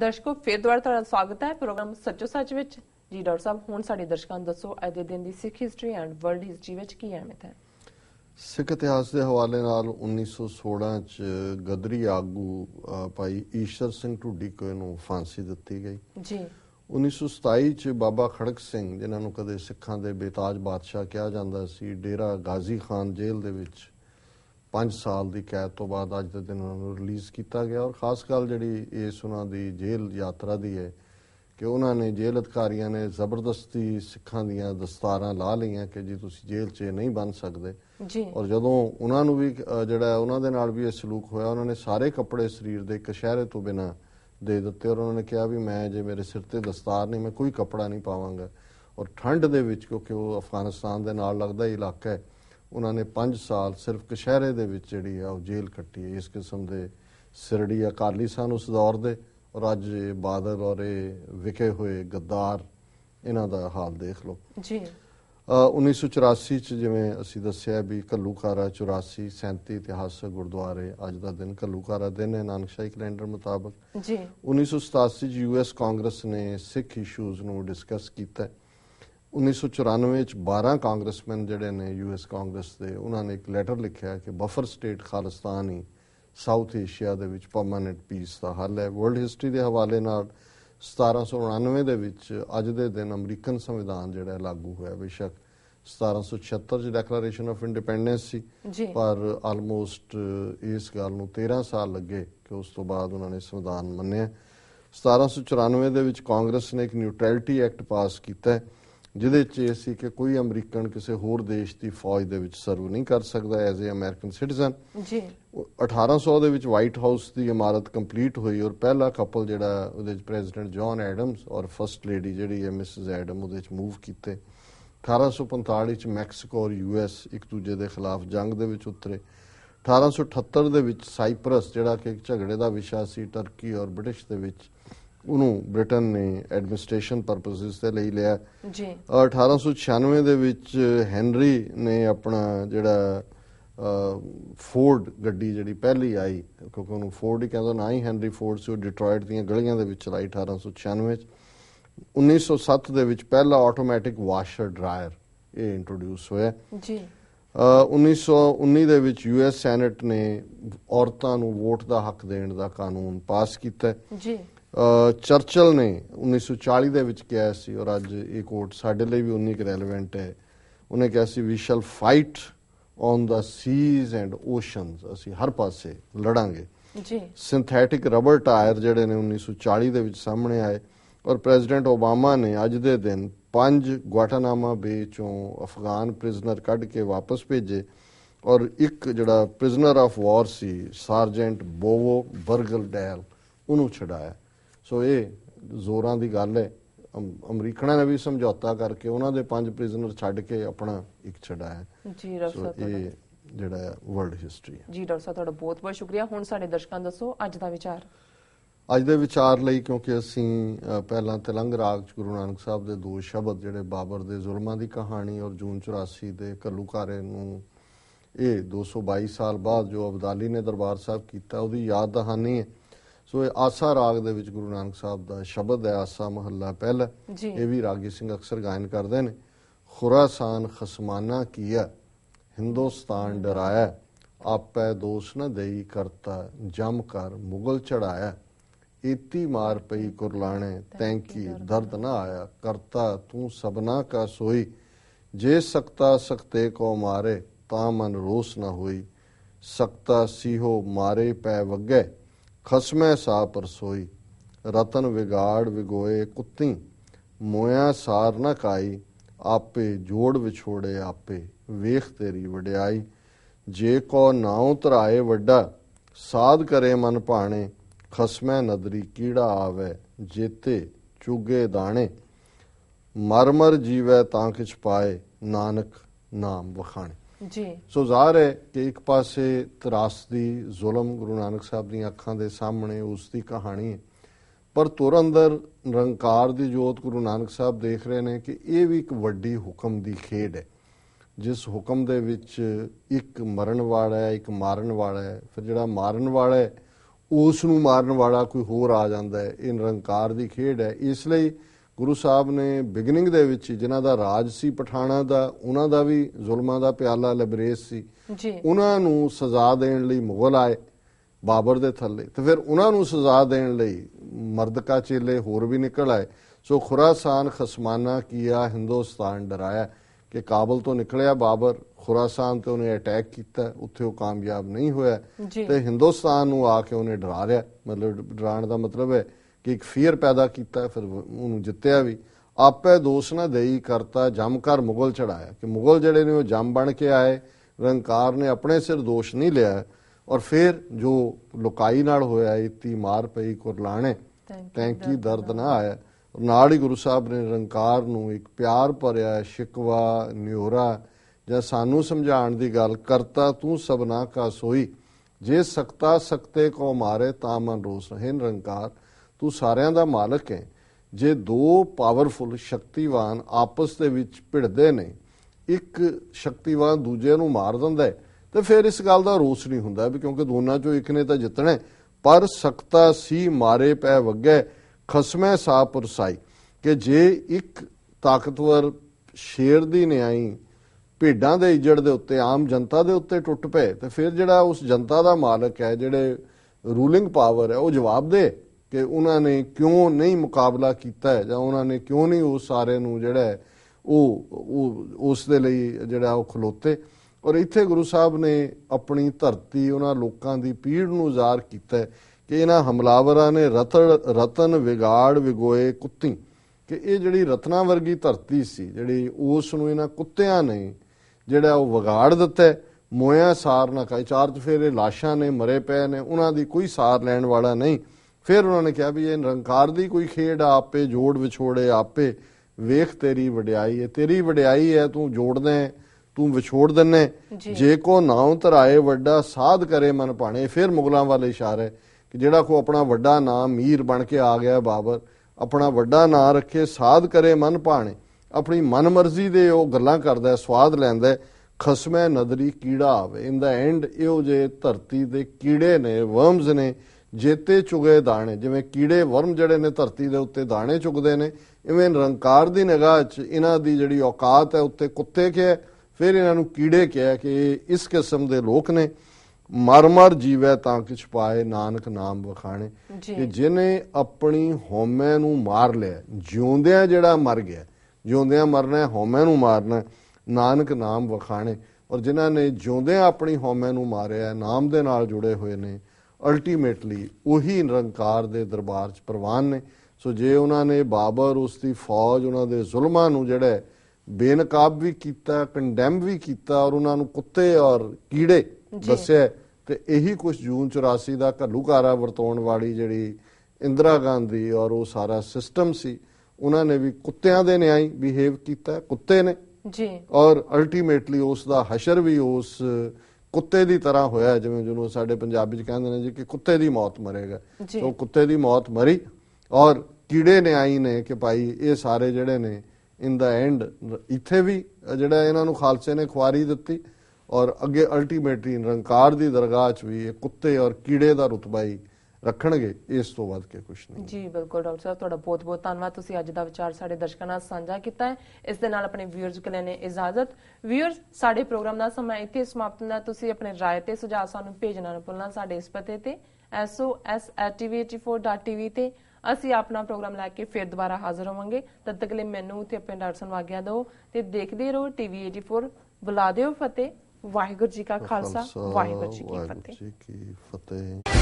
ਦਰਸ਼ਕੋ ਫੇਰ ਦੁਬਾਰਾ ਤੁਹਾਡਾ ਸਵਾਗਤ ਹੈ ਪ੍ਰੋਗਰਾਮ ਸੱਚੋ ਸੱਚ ਵਿੱਚ ਜੀ ਡਾਕਟਰ ਸਾਹਿਬ ਹੁਣ ਸਾਡੇ ਦਰਸ਼ਕਾਂ ਨੂੰ ਦੱਸੋ ਅੱਜ ਦੇ ਦਿਨ ਦੀ Sikh history and world history ਵਿੱਚ ਕੀ ਅਹਿਮਤ ਹੈ ਸਿੱਖ ਇਤਿਹਾਸ ਦੇ ਹਵਾਲੇ ਨਾਲ 1916 ਚ ਗਦਰੀ ਆਗੂ ਭਾਈ ਈਸ਼ਰ ਸਿੰਘ ਢੁੱਡੀ ਕੋ ਨੂੰ ਫਾਂਸੀ ਦਿੱਤੀ ਗਈ ਜੀ 1927 ਚ ਬਾਬਾ ਖੜਕ ਸਿੰਘ ਜਿਨ੍ਹਾਂ ਨੂੰ ਕਦੇ ਸਿੱਖਾਂ ਦੇ ਬੇਤਾਜ ਬਾਦਸ਼ਾਹ ਕਿਹਾ ਜਾਂਦਾ ਸੀ ਡੇਰਾ ਗਾਜ਼ੀ ਖਾਨ ਜੇਲ੍ਹ ਦੇ ਵਿੱਚ 5 ਸਾਲ ਦੀ ਕੈਦ ਤੋਂ ਬਾਅਦ ਅੱਜ ਦੇ ਦਿਨ ਉਹਨਾਂ ਨੂੰ ਰਿਲੀਜ਼ ਕੀਤਾ ਗਿਆ ਔਰ ਖਾਸ ਗੱਲ ਜਿਹੜੀ ਇਸ ਉਹਨਾਂ ਦੀ ਜੇਲ੍ਹ ਯਾਤਰਾ ਦੀ ਹੈ ਕਿ ਉਹਨਾਂ ਨੇ ਜੇਲ੍ਹ ਅਧਿਕਾਰੀਆਂ ਨੇ ਜ਼ਬਰਦਸਤੀ ਸਿੱਖਾਂ ਦੀਆਂ ਦਸਤਾਰਾਂ ਲਾ ਲਈਆਂ ਕਿ ਜੀ ਤੁਸੀਂ ਜੇਲ੍ਹ 'ਚ ਨਹੀਂ ਬਣ ਸਕਦੇ ਜੀ ਔਰ ਜਦੋਂ ਉਹਨਾਂ ਨੂੰ ਵੀ ਜਿਹੜਾ ਉਹਨਾਂ ਦੇ ਨਾਲ ਵੀ ਇਹ ਸਲੂਕ ਹੋਇਆ ਉਹਨਾਂ ਨੇ ਸਾਰੇ ਕੱਪੜੇ ਸਰੀਰ ਦੇ ਕਸ਼ਹਿਰੇ ਤੋਂ ਬਿਨਾ ਦੇ ਦਿੱਤੇ ਔਰ ਉਹਨਾਂ ਨੇ ਕਿਹਾ ਵੀ ਮੈਂ ਜੇ ਮੇਰੇ ਸਿਰ ਤੇ ਦਸਤਾਰ ਨਹੀਂ ਮੈਂ ਕੋਈ ਕੱਪੜਾ ਨਹੀਂ ਪਾਵਾਂਗਾ ਔਰ ਠੰਡ ਦੇ ਵਿੱਚ ਕਿਉਂਕਿ ਉਹ ਅਫਗਾਨਿਸਤਾਨ ਦੇ ਨਾਲ ਲੱਗਦਾ ਇਲਾਕਾ ਹੈ ਉਹਨਾਂ ਨੇ 5 ਸਾਲ ਸਿਰਫ ਕਸ਼ਹਿਰੇ ਦੇ ਵਿੱਚ ਜਿਹੜੀ ਆ ਉਹ ਜੇਲ੍ਹ ਕੱਟੀ ਹੈ ਇਸ ਕਿਸਮ ਦੇ ਸਿਰੜੀ ਅਕਾਲੀ ਸਨ ਉਸ ਦੌਰ ਦੇ ਔਰ ਅੱਜ ਬਾਦਲ ਔਰ ਇਹ ਵਿਕੇ ਹੋਏ ਗੱਦਾਰ ਇਹਨਾਂ ਦਾ ਹਾਲ ਦੇਖ ਲਓ ਜੀ 1984 ਚ ਜਿਵੇਂ ਅਸੀਂ ਦੱਸਿਆ ਵੀ ਕੱਲੂਕਾਰਾ 84 37 ਇਤਿਹਾਸ ਗੁਰਦੁਆਰੇ ਅੱਜ ਦਾ ਦਿਨ ਕੱਲੂਕਾਰਾ ਦਿਨ ਹੈ ਨਾਨਕਸ਼ਾਹੀ ਕੈਲੰਡਰ ਮੁਤਾਬਕ ਜੀ 1987 ਚ ਯੂਐਸ ਕਾਂਗਰਸ ਨੇ ਸਿੱਖ ਇਸ਼ੂਜ਼ ਨੂੰ ਡਿਸਕਸ ਕੀਤਾ 1994 ਵਿੱਚ 12 ਕਾਂਗਰਸਮੈਨ ਜਿਹੜੇ ਨੇ ਯੂਐਸ ਕਾਂਗਰਸ ਦੇ ਉਹਨਾਂ ਨੇ ਇੱਕ ਲੈਟਰ ਲਿਖਿਆ ਕਿ ਬਫਰ ਸਟੇਟ ਖਾਲਿਸਤਾਨ ਹੀ ਸਾਊਥ ਏਸ਼ੀਆ ਦੇ ਵਿੱਚ ਪਰਮਨੈਂਟ ਪੀਸ ਦਾ ਹੱਲ ਹੈ ਵਰਲਡ ਹਿਸਟਰੀ ਦੇ ਹਵਾਲੇ ਨਾਲ 1799 ਦੇ ਵਿੱਚ ਅੱਜ ਦੇ ਦਿਨ ਅਮਰੀਕਨ ਸੰਵਿਧਾਨ ਜਿਹੜਾ ਲਾਗੂ ਹੋਇਆ ਬੇਸ਼ੱਕ 1776 ਚ ਡੈਕਲੇਰੇਸ਼ਨ ਆਫ ਇੰਡੀਪੈਂਡੈਂਸ ਸੀ ਪਰ ਆਲਮੋਸਟ ਇਸ ਗੱਲ ਨੂੰ 13 ਸਾਲ ਲੱਗੇ ਕਿ ਉਸ ਤੋਂ ਬਾਅਦ ਉਹਨਾਂ ਨੇ ਸੰਵਿਧਾਨ ਮੰਨਿਆ 1794 ਦੇ ਵਿੱਚ ਕਾਂਗਰਸ ਨੇ ਇੱਕ ਨਿਊਟਰੈਲਿਟੀ ਐਕਟ ਪਾਸ ਕੀਤਾ ਹੈ ਜਿਹਦੇ 'ਚ ਅਸੀਂ ਕਿ ਕੋਈ ਅਮਰੀਕਨ ਕਿਸੇ ਹੋਰ ਦੇਸ਼ ਦੀ ਫੌਜ ਦੇ ਵਿੱਚ ਸਰਵ ਨਹੀਂ ਕਰ ਸਕਦਾ ਐਜ਼ ਅ ਅਮਰੀਕਨ ਸਿਟੀਜ਼ਨ ਜੀ 1800 ਦੇ ਵਿੱਚ ਵਾਈਟ ਹਾਊਸ ਦੀ ਇਮਾਰਤ ਕੰਪਲੀਟ ਹੋਈ ਔਰ ਪਹਿਲਾ ਕਪਲ ਜਿਹੜਾ ਉਹਦੇ ਵਿੱਚ ਪ੍ਰੈਜ਼ੀਡੈਂਟ ਜான் ਐਡਮਸ ਔਰ ਫਰਸਟ ਲੇਡੀ ਜਿਹੜੀ ਹੈ ਮਿਸਸ ਐਡਮ ਉਹਦੇ ਵਿੱਚ ਮੂਵ ਕੀਤੇ 1845 ਵਿੱਚ ਮੈਕਸੀਕੋ ਔਰ ਯੂਐਸ ਇੱਕ ਦੂਜੇ ਦੇ ਖਿਲਾਫ ਜੰਗ ਦੇ ਵਿੱਚ ਉਤਰੇ 1878 ਦੇ ਵਿੱਚ ਸਾਈਪਰਸ ਜਿਹੜਾ ਕਿ ਝਗੜੇ ਦਾ ਵਿਸ਼ਾ ਸੀ ਟਰਕੀ ਔਰ ਬ੍ਰਿਟਿਸ਼ ਦੇ ਵਿੱਚ ਉਹਨੂੰ ਬ੍ਰਿਟਨ ਨੇ ਐਡਮਿਨਿਸਟ੍ਰੇਸ਼ਨ ਪਰਪਸਸ ਤੇ ਲਈ ਲਿਆ ਜੀ 1896 ਦੇ ਵਿੱਚ ਹੈਨਰੀ ਨੇ ਆਪਣਾ ਜਿਹੜਾ ਫੋਰਡ ਗੱਡੀ ਜਿਹੜੀ ਪਹਿਲੀ ਆਈ ਕਿਉਂਕਿ ਉਹਨੂੰ ਫੋਰਡ ਹੀ ਕਹਿੰਦਾ ਨਾ ਹੀ ਹੈਨਰੀ ਫੋਰਡ ਸੀ ਉਹ ਡਿਟਰੋਇਟ ਦੀਆਂ ਗਲੀਆਂ ਦੇ ਵਿੱਚ ਚਲਾਈ 1896 1907 ਦੇ ਵਿੱਚ ਪਹਿਲਾ ਆਟੋਮੈਟਿਕ ਵਾਸ਼ਰ ਡਰਾਇਰ ਇਹ ਇੰਟਰੋਡਿਊਸ ਹੋਇਆ ਜੀ 1919 ਦੇ ਵਿੱਚ ਯੂਐਸ ਸੈਨੇਟ ਨੇ ਔਰਤਾਂ ਨੂੰ ਵੋਟ ਦਾ ਹੱਕ ਦੇਣ ਦਾ ਕਾਨੂੰਨ ਪਾਸ ਕੀਤਾ ਜੀ ਚਰਚਲ ਨੇ 1940 ਦੇ ਵਿੱਚ ਕਿਹਾ ਸੀ ਔਰ ਅੱਜ ਇਹ ਕੋਟ ਸਾਡੇ ਲਈ ਵੀ ਉਨੀ ਕੁ ਰੈਲੇਵੈਂਟ ਹੈ ਉਹਨੇ ਕਿਹਾ ਸੀ we shall fight on the seas and oceans ਅਸੀਂ ਹਰ ਪਾਸੇ ਲੜਾਂਗੇ ਜੀ ਸਿੰਥੈਟਿਕ ਰਬਰ ਟਾਇਰ ਜਿਹੜੇ ਨੇ 1940 ਦੇ ਵਿੱਚ ਸਾਹਮਣੇ ਆਏ ਔਰ ਪ੍ਰੈਜ਼ੀਡੈਂਟ ਓਬਾਮਾ ਨੇ ਅੱਜ ਦੇ ਦਿਨ ਪੰਜ ਗਵਾਟਾਨਾਮਾ ਵਿੱਚੋਂ ਅਫਗਾਨ ਪ੍ਰਿਜ਼ਨਰ ਕੱਢ ਕੇ ਵਾਪਸ ਭੇਜੇ ਔਰ ਇੱਕ ਜਿਹੜਾ ਪ੍ਰਿਜ਼ਨਰ ਆਫ ਵਾਰ ਸੀ ਸਰਜੈਂਟ ਬੋਵੋ ਬਰਗਲ ਡੈਲ ਉਹਨੂੰ ਛਡਾਇਆ ਸੋ ਇਹ ਜ਼ੋਰਾਂ ਦੀ ਗੱਲ ਹੈ ਅਮਰੀਕਨਾਂ ਨੇ ਵੀ ਸਮਝੌਤਾ ਕਰਕੇ ਉਹਨਾਂ ਦੇ ਪੰਜ ਪ੍ਰਿਜ਼ਨਰ ਛੱਡ ਕੇ ਆਪਣਾ ਇੱਕ ਛਡਾਇਆ ਜੀ ਰਫਸਤ ਇਹ ਜਿਹੜਾ ਵਰਲਡ ਹਿਸਟਰੀ ਹੈ ਜੀ ਡਾਕਟਰ ਸਾਹਿਬ ਤੁਹਾਡਾ ਬਹੁਤ ਬਹੁਤ ਸ਼ੁਕਰੀਆ ਹੁਣ ਸਾਡੇ ਦਰਸ਼ਕਾਂ ਦੱਸੋ ਅੱਜ ਦਾ ਵਿਚਾਰ ਅੱਜ ਦੇ ਵਿਚਾਰ ਲਈ ਕਿਉਂਕਿ ਅਸੀਂ ਪਹਿਲਾਂ ਤਿਲੰਗ ਰਾਗ ਚ ਗੁਰੂ ਨਾਨਕ ਸਾਹਿਬ ਦੇ ਦੋ ਸ਼ਬਦ ਜਿਹੜੇ ਬਾਬਰ ਦੇ ਜ਼ੁਲਮਾਂ ਦੀ ਕਹਾਣੀ ਔਰ ਜੂਨ 84 ਦੇ ਕੱਲੂਕਾਰੇ ਨੂੰ ਇਹ 222 ਸਾਲ ਬਾਅਦ ਜੋ ਅਬਦਾਲੀ ਨੇ ਦਰਬਾਰ ਸਾਹਿਬ ਕੀਤਾ ਉਹਦੀ ਯਾਦ ਦਹਾਨੀ ਹੈ ਸੋ ਇਹ ਆਸਾ ਰਾਗ ਦੇ ਵਿੱਚ ਗੁਰੂ ਨਾਨਕ ਸਾਹਿਬ ਦਾ ਸ਼ਬਦ ਹੈ ਆਸਾ ਮਹੱਲਾ ਪਹਿਲਾ ਇਹ ਵੀ ਰਾਗੀ ਸਿੰਘ ਅਕਸਰ ਗਾਇਨ ਕਰਦੇ ਨੇ ਖੁਰਾਸਾਨ ਖਸਮਾਨਾ ਕੀਆ ਹਿੰਦੁਸਤਾਨ ਡਰਾਇਆ ਆਪੈ ਦੋਸ਼ ਨ ਦੇਈ ਕਰਤਾ ਜਮ ਕਰ ਮੁਗਲ ਚੜਾਇਆ ਇਤੀ ਮਾਰ ਪਈ ਕੁਰਲਾਣੇ ਤੈਂਕੀ ਦਰਦ ਨਾ ਆਇਆ ਕਰਤਾ ਤੂੰ ਸਬਨਾ ਕਾ ਸੋਈ ਜੇ ਸਕਤਾ ਸਕਤੇ ਕੋ ਮਾਰੇ ਤਾਂ ਮਨ ਰੋਸ ਨਾ ਹੋਈ ਸਕਤਾ ਸੀਹੋ ਮਾਰੇ ਪੈ ਵਗੈ ਖਸਮੈ ਸਾ ਪਰਸੋਈ ਰਤਨ ਵਿਗਾੜ ਵਿਗੋਏ ਕੁੱਤੀ ਮੋਇਆ ਸਾਰ ਨਾ ਕਾਈ ਆਪੇ ਜੋੜ ਵਿਛੋੜੇ ਆਪੇ ਵੇਖ ਤੇਰੀ ਵਡਿਆਈ ਜੇ ਕੋ ਨਾਉ ਤਰਾਏ ਵੱਡਾ ਸਾਧ ਕਰੇ ਮਨ ਭਾਣੇ ਖਸਮੈ ਨਦਰੀ ਕੀੜਾ ਆਵੇ ਜੇਤੇ ਚੁਗੇ ਦਾਣੇ ਮਰਮਰ ਜੀਵੈ ਤਾਂ ਕਿਛ ਪਾਏ ਨਾਨਕ ਨਾਮ ਵਖਾਣੇ ਜੀ ਸੋ ਜ਼ਾਹਰ ਹੈ ਕਿ ਇੱਕ ਪਾਸੇ ਤਰਾਸ ਦੀ ਜ਼ੁਲਮ ਗੁਰੂ ਨਾਨਕ ਸਾਹਿਬ ਦੀਆਂ ਅੱਖਾਂ ਦੇ ਸਾਹਮਣੇ ਉਸ ਦੀ ਕਹਾਣੀ ਹੈ ਪਰ ਤੁਰ ਅੰਦਰ ਨਿਰੰਕਾਰ ਦੀ ਜੋਤ ਗੁਰੂ ਨਾਨਕ ਸਾਹਿਬ ਦੇਖ ਰਹੇ ਨੇ ਕਿ ਇਹ ਵੀ ਇੱਕ ਵੱਡੀ ਹੁਕਮ ਦੀ ਖੇਡ ਹੈ ਜਿਸ ਹੁਕਮ ਦੇ ਵਿੱਚ ਇੱਕ ਮਰਨ ਵਾਲਾ ਹੈ ਇੱਕ ਮਾਰਨ ਵਾਲਾ ਹੈ ਫਿਰ ਜਿਹੜਾ ਮਾਰਨ ਵਾਲਾ ਹੈ ਉਸ ਨੂੰ ਮਾਰਨ ਵਾਲਾ ਕੋਈ ਹੋਰ ਆ ਜਾਂਦਾ ਹੈ ਇਹ ਨਿਰੰਕਾਰ ਦੀ ਖੇਡ ਹੈ ਇਸ ਲਈ ਗੁਰੂ ਸਾਹਿਬ ਨੇ ਬਿਗਨਿੰਗ ਦੇ ਵਿੱਚ ਜਿਨ੍ਹਾਂ ਦਾ ਰਾਜ ਸੀ ਪਠਾਣਾ ਦਾ ਉਹਨਾਂ ਦਾ ਵੀ ਜ਼ੁਲਮਾਂ ਦਾ ਪਿਆਲਾ ਲਬਰੇਸ ਸੀ ਜੀ ਉਹਨਾਂ ਨੂੰ ਸਜ਼ਾ ਦੇਣ ਲਈ ਮੁਗਲ ਆਏ ਬਾਬਰ ਦੇ ਥੱਲੇ ਤੇ ਫਿਰ ਉਹਨਾਂ ਨੂੰ ਸਜ਼ਾ ਦੇਣ ਲਈ ਮਰਦਕਾ ਚੇਲੇ ਹੋਰ ਵੀ ਨਿਕਲ ਆਏ ਸੋ ਖੁਰਾਸਾਨ ਖਸਮਾਨਾ ਕੀਆ ਹਿੰਦੁਸਤਾਨ ਡਰਾਇਆ ਕਿ ਕਾਬਲ ਤੋਂ ਨਿਕਲਿਆ ਬਾਬਰ ਖੁਰਾਸਾਨ ਤੇ ਉਹਨੇ ਅਟੈਕ ਕੀਤਾ ਉੱਥੇ ਉਹ ਕਾਮਯਾਬ ਨਹੀਂ ਹੋਇਆ ਤੇ ਹਿੰਦੁਸਤਾਨ ਨੂੰ ਆ ਕੇ ਉਹਨੇ ਡਰਾ ਲਿਆ ਮਤਲਬ ਡਰਾਣ ਦਾ ਮਤਲਬ ਹੈ ਕਿ ਇੱਕ ਫੀਅਰ ਪੈਦਾ ਕੀਤਾ ਫਿਰ ਉਹਨੂੰ ਜਿੱਤਿਆ ਵੀ ਆਪੇ ਦੋਸ਼ ਨਾ ਦੇਈ ਕਰਤਾ ਜਮ ਕਰ ਮੁਗਲ ਚੜਾਇਆ ਕਿ ਮੁਗਲ ਜਿਹੜੇ ਨੇ ਉਹ ਜਮ ਬਣ ਕੇ ਆਏ ਰੰਕਾਰ ਨੇ ਆਪਣੇ ਸਿਰ ਦੋਸ਼ ਨਹੀਂ ਲਿਆ ਔਰ ਫਿਰ ਜੋ ਲੁਕਾਈ ਨਾਲ ਹੋਇਆ ਇਤੀ ਮਾਰ ਪਈ ਕੁਰਲਾਣੇ ਟੈਂਕੀ ਦਰਦ ਨਾ ਆਇਆ ਨਾਲ ਹੀ ਗੁਰੂ ਸਾਹਿਬ ਨੇ ਰੰਕਾਰ ਨੂੰ ਇੱਕ ਪਿਆਰ ਭਰਿਆ ਸ਼ਿਕਵਾ ਨਿਉਰਾ ਜਾਂ ਸਾਨੂੰ ਸਮਝਾਉਣ ਦੀ ਗੱਲ ਕਰਤਾ ਤੂੰ ਸਭਨਾ ਕਾ ਸੋਈ ਜੇ ਸਕਤਾ ਸਕਤੇ ਕੋ ਮਾਰੇ ਤਾਂ ਮਨ ਰੋਸ ਰਹੇ ਰੰਕਾਰ ਤੂੰ ਸਾਰਿਆਂ ਦਾ ਮਾਲਕ ਹੈ ਜੇ ਦੋ ਪਾਵਰਫੁਲ ਸ਼ਕਤੀਵਾਨ ਆਪਸ ਦੇ ਵਿੱਚ ਭਿੜਦੇ ਨੇ ਇੱਕ ਸ਼ਕਤੀਵਾਨ ਦੂਜੇ ਨੂੰ ਮਾਰ ਦਿੰਦਾ ਹੈ ਤੇ ਫਿਰ ਇਸ ਗੱਲ ਦਾ ਰੋਸ ਨਹੀਂ ਹੁੰਦਾ ਵੀ ਕਿਉਂਕਿ ਦੋਨਾਂ ਚੋਂ ਇੱਕ ਨੇ ਤਾਂ ਜਿੱਤਣਾ ਪਰ ਸਖਤਾ ਸੀ ਮਾਰੇ ਪੈ ਵਗੈ ਖਸਮੈ ਸਾ ਪੁਰਸਾਈ ਕਿ ਜੇ ਇੱਕ ਤਾਕਤਵਰ ਸ਼ੇਰ ਦੀ ਨਿਆਈ ਭੇਡਾਂ ਦੇ ਇਜੜ ਦੇ ਉੱਤੇ ਆਮ ਜਨਤਾ ਦੇ ਉੱਤੇ ਟੁੱਟ ਪਏ ਤੇ ਫਿਰ ਜਿਹੜਾ ਉਸ ਜਨਤਾ ਦਾ ਮਾਲਕ ਹੈ ਜਿਹੜੇ ਰੂਲਿੰਗ ਪਾਵਰ ਹੈ ਉਹ ਜਵਾਬ ਦੇ ਕਿ ਉਹਨਾਂ ਨੇ ਕਿਉਂ ਨਹੀਂ ਮੁਕਾਬਲਾ ਕੀਤਾ ਜਾਂ ਉਹਨਾਂ ਨੇ ਕਿਉਂ ਨਹੀਂ ਉਹ ਸਾਰੇ ਨੂੰ ਜਿਹੜਾ ਉਹ ਉਹ ਉਸ ਦੇ ਲਈ ਜਿਹੜਾ ਉਹ ਖਲੋਤੇ ਔਰ ਇੱਥੇ ਗੁਰੂ ਸਾਹਿਬ ਨੇ ਆਪਣੀ ਧਰਤੀ ਉਹਨਾਂ ਲੋਕਾਂ ਦੀ ਪੀੜ ਨੂੰ ਜ਼ਾਰ ਕੀਤਾ ਕਿ ਇਹਨਾਂ ਹਮਲਾਵਰਾਂ ਨੇ ਰਤਨ ਰਤਨ ਵਿਗਾੜ ਵਿਗੋਏ ਕੁੱਤੀ ਕਿ ਇਹ ਜਿਹੜੀ ਰਤਨਾ ਵਰਗੀ ਧਰਤੀ ਸੀ ਜਿਹੜੀ ਉਸ ਨੂੰ ਇਹਨਾਂ ਕੁੱਤਿਆਂ ਨੇ ਜਿਹੜਾ ਉਹ ਵਿਗਾੜ ਦਿੱਤਾ ਮੋਇਆ ਸਾਰ ਨਾ ਕਾਇ ਚਾਰ ਚਫੇਰੇ ਲਾਸ਼ਾਂ ਨੇ ਮਰੇ ਪਏ ਨੇ ਉਹਨਾਂ ਦੀ ਕੋਈ ਸਾਰ ਲੈਣ ਵਾਲਾ ਨਹੀਂ ਫਿਰ ਉਹਨਾਂ ਨੇ ਕਿਹਾ ਵੀ ਇਹ ਨਿਰੰਕਾਰ ਦੀ ਕੋਈ ਖੇਡ ਆ ਆਪੇ ਜੋੜ ਵਿਛੋੜੇ ਆਪੇ ਵੇਖ ਤੇਰੀ ਵਡਿਆਈ ਹੈ ਤੇਰੀ ਵਡਿਆਈ ਹੈ ਤੂੰ ਜੋੜਦਾ ਤੂੰ ਵਿਛੋੜ ਦਿੰਨੇ ਜੇ ਕੋ ਨਾਉ ਤਰਾਏ ਵੱਡਾ ਸਾਧ ਕਰੇ ਮਨ ਭਾਣੇ ਫਿਰ ਮੁਗਲਾਂ ਵਾਲੇ ਇਸ਼ਾਰੇ ਕਿ ਜਿਹੜਾ ਕੋ ਆਪਣਾ ਵੱਡਾ ਨਾਮ ਮੀਰ ਬਣ ਕੇ ਆ ਗਿਆ ਬਾਬਰ ਆਪਣਾ ਵੱਡਾ ਨਾਮ ਰੱਖੇ ਸਾਧ ਕਰੇ ਮਨ ਭਾਣੇ ਆਪਣੀ ਮਨਮਰਜ਼ੀ ਦੇ ਉਹ ਗੱਲਾਂ ਕਰਦਾ ਸਵਾਦ ਲੈਂਦਾ ਖਸਮੇ ਨਦਰੀ ਕੀੜਾ ਆਵੇ ਇਨ ਦਾ ਐਂਡ ਇਹੋ ਜੇ ਧਰਤੀ ਦੇ ਕੀੜੇ ਨੇ ਵਰਮਸ ਨੇ ਜੇਤੇ ਚੁਗੇ ਦਾਣੇ ਜਿਵੇਂ ਕੀੜੇ ਵਰਮ ਜਿਹੜੇ ਨੇ ਧਰਤੀ ਦੇ ਉੱਤੇ ਦਾਣੇ ਚੁਗਦੇ ਨੇ ਇਵੇਂ ਰੰਕਾਰ ਦੀ ਨਿਗਾਹ 'ਚ ਇਹਨਾਂ ਦੀ ਜਿਹੜੀ ਔਕਾਤ ਹੈ ਉੱਤੇ ਕੁੱਤੇ ਕਿਹਾ ਫਿਰ ਇਹਨਾਂ ਨੂੰ ਕੀੜੇ ਕਿਹਾ ਕਿ ਇਸ ਕਿਸਮ ਦੇ ਲੋਕ ਨੇ ਮਰ ਜੀਵੈ ਤਾਂ ਕਿ ਛਪਾਏ ਨਾਨਕ ਨਾਮ ਵਖਾਣੇ ਕਿ ਜਿਨੇ ਆਪਣੀ ਹਉਮੈ ਨੂੰ ਮਾਰ ਲਿਆ ਜਿਉਂਦਿਆਂ ਜਿਹੜਾ ਮਰ ਗਿਆ ਜਿਉਂਦਿਆਂ ਮਰਨਾ ਹਉਮੈ ਨੂੰ ਮਾਰਨਾ ਨਾਨਕ ਨਾਮ ਵਖਾਣੇ ਔਰ ਜਿਨ੍ਹਾਂ ਨੇ ਜਿਉਂਦਿਆਂ ਆਪਣੀ ਹਉਮੈ ਨੂੰ ਮਾਰਿਆ ਨਾਮ ਦੇ ਨਾਲ ਜੁੜੇ ਹੋਏ ਨੇ ਅਲਟੀਮੇਟਲੀ ਉਹੀ ਨਿਰੰਕਾਰ ਦੇ ਦਰਬਾਰ 'ਚ ਪ੍ਰਵਾਨ ਨੇ ਸੋ ਜੇ ਉਹਨਾਂ ਨੇ ਬਾਬਰ ਉਸ ਦੀ ਫੌਜ ਉਹਨਾਂ ਦੇ ਜ਼ੁਲਮਾਂ ਨੂੰ ਜਿਹੜਾ ਬੇਨਕਾਬ ਵੀ ਕੀਤਾ ਕੰਡੈਮ ਵੀ ਕੀਤਾ ਔਰ ਉਹਨਾਂ ਨੂੰ ਕੁੱਤੇ ਔਰ ਕੀੜੇ ਦੱਸਿਆ ਤੇ ਇਹੀ ਕੁਝ ਜੂਨ 84 ਦਾ ਘੱਲੂਕਾਰਾ ਵਰਤੋਂ ਵਾਲੀ ਜਿਹੜੀ ਇੰਦਰਾ ਗਾਂਧੀ ਔਰ ਉਹ ਸਾਰਾ ਸਿਸਟਮ ਸੀ ਉਹਨਾਂ ਨੇ ਵੀ ਕੁੱਤਿਆਂ ਦੇ ਨਿਆਂ ਬਿਹੇਵ ਕੀਤਾ ਕੁੱਤੇ ਨੇ ਜੀ ਔਰ ਅਲਟੀਮੇਟਲੀ ਉਸ ਦਾ ਹਸ਼ਰ ਵੀ ਉਸ ਕੁੱਤੇ ਦੀ ਤਰ੍ਹਾਂ ਹੋਇਆ ਜਿਵੇਂ ਜਿਹਨੂੰ ਸਾਡੇ ਪੰਜਾਬੀ ਚ ਕਹਿੰਦੇ ਨੇ ਜੀ ਕਿ ਕੁੱਤੇ ਦੀ ਮੌਤ ਮਰੇਗਾ ਸੋ ਕੁੱਤੇ ਦੀ ਮੌਤ ਮਰੀ ਔਰ ਕੀੜੇ ਨੇ ਆਈ ਨੇ ਕਿ ਭਾਈ ਇਹ ਸਾਰੇ ਜਿਹੜੇ ਨੇ ਇਨ ਦਾ ਐਂਡ ਇੱਥੇ ਵੀ ਜਿਹੜਾ ਇਹਨਾਂ ਨੂੰ ਖਾਲਸੇ ਨੇ ਖੁਆਰੀ ਦਿੱਤੀ ਔਰ ਅੱਗੇ ਅਲਟੀਮੇਟਲੀ ਨਿਰੰਕਾਰ ਦੀ ਦਰਗਾਹ 'ਚ ਵੀ ਇਹ ਕੁੱਤੇ ਔਰ ਕੀੜੇ ਦਾ ਰਤਬਾਈ ਹੀ ਰੱਖਣਗੇ ਇਸ ਤੋਂ ਵੱਧ ਕੇ ਕੁਝ ਨਹੀਂ ਜੀ ਬਿਲਕੁਲ ਡਾਕਟਰ ਸਾਹਿਬ ਤੁਹਾਡਾ ਬਹੁਤ ਬਹੁਤ ਧੰਨਵਾਦ ਤੁਸੀਂ ਅੱਜ ਦਾ ਵਿਚਾਰ ਸਾਡੇ ਦਰਸ਼ਕਾਂ ਨਾਲ ਸਾਂਝਾ ਕੀਤਾ ਹੈ ਇਸ ਦੇ ਨਾਲ ਆਪਣੇ ਵੀਅਰਸ ਕੋਲ ਨੇ ਇਜਾਜ਼ਤ ਵੀਅਰਸ ਸਾਡੇ ਪ੍ਰੋਗਰਾਮ ਦਾ ਸਮਾਂ ਇੱਥੇ ਸਮਾਪਤ ਹੁੰਦਾ ਤੁਸੀਂ ਆਪਣੇ ਰਾਏ ਤੇ ਸੁਝਾਅ ਸਾਨੂੰ ਭੇਜਣਾ ਨਾ ਭੁੱਲਣਾ ਸਾਡੇ ਇਸ ਪਤੇ ਤੇ sos@tv84.tv ਤੇ ਅਸੀਂ ਆਪਣਾ ਪ੍ਰੋਗਰਾਮ ਲੈ ਕੇ ਫਿਰ ਦੁਬਾਰਾ ਹਾਜ਼ਰ ਹੋਵਾਂਗੇ ਤਦ ਤੱਕ ਲਈ ਮੈਨੂੰ ਤੇ ਆਪਣੇ ਡਾਕਟਰ ਨੂੰ ਆਗਿਆ ਦਿਓ ਤੇ ਦੇਖਦੇ ਰਹੋ ਟੀਵੀ 84 ਬੁਲਾ ਦਿਓ ਫਤਿਹ ਵਾਹਿਗੁਰੂ ਜੀ ਕਾ ਖਾਲਸਾ ਵਾਹਿਗੁਰੂ ਜੀ ਕੀ ਫਤਿਹ